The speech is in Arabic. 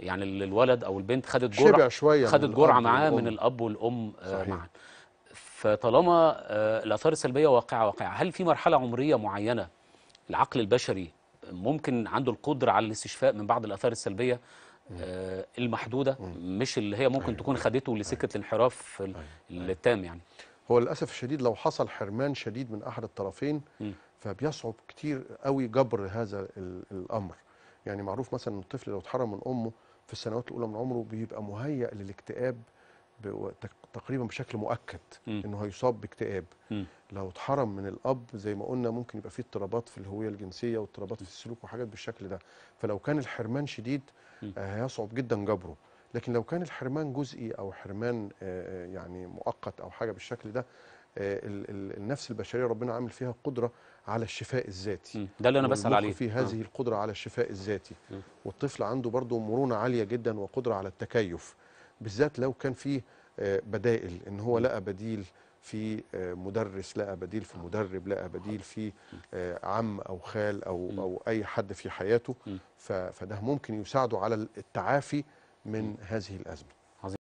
يعني الولد او البنت خدت جرعه شبع شوية خدت جرعه معاه من الاب والام آه، صحيح. معا فطالما آه، الاثار السلبيه واقعه واقعه هل في مرحله عمريه معينه العقل البشري ممكن عنده القدره على الاستشفاء من بعض الاثار السلبيه مم. آه، المحدوده مم. مش اللي هي ممكن أيوة. تكون خدته لسكه أيوة. الانحراف أيوة. التام يعني هو للاسف الشديد لو حصل حرمان شديد من احد الطرفين مم. فبيصعب كتير قوي جبر هذا الامر يعني معروف مثلا ان الطفل لو اتحرم من امه في السنوات الاولى من عمره بيبقى مهيئ للاكتئاب تقريبا بشكل مؤكد م. انه هيصاب باكتئاب لو اتحرم من الاب زي ما قلنا ممكن يبقى فيه اضطرابات في الهويه الجنسيه واضطرابات في السلوك وحاجات بالشكل ده فلو كان الحرمان شديد آه، هيصعب جدا جبره لكن لو كان الحرمان جزئي او حرمان آه، آه، يعني مؤقت او حاجه بالشكل ده آه، النفس البشريه ربنا عامل فيها قدره على الشفاء الذاتي ده اللي انا بسال عليه في هذه آه. القدره على الشفاء الذاتي والطفل عنده برضه مرونه عاليه جدا وقدره على التكيف بالذات لو كان فيه آه، بدائل ان هو لقى بديل في آه، مدرس لقى بديل في مدرب لقى بديل في عم او خال او او اي حد في حياته فده ممكن يساعده على التعافي من هذه الازمه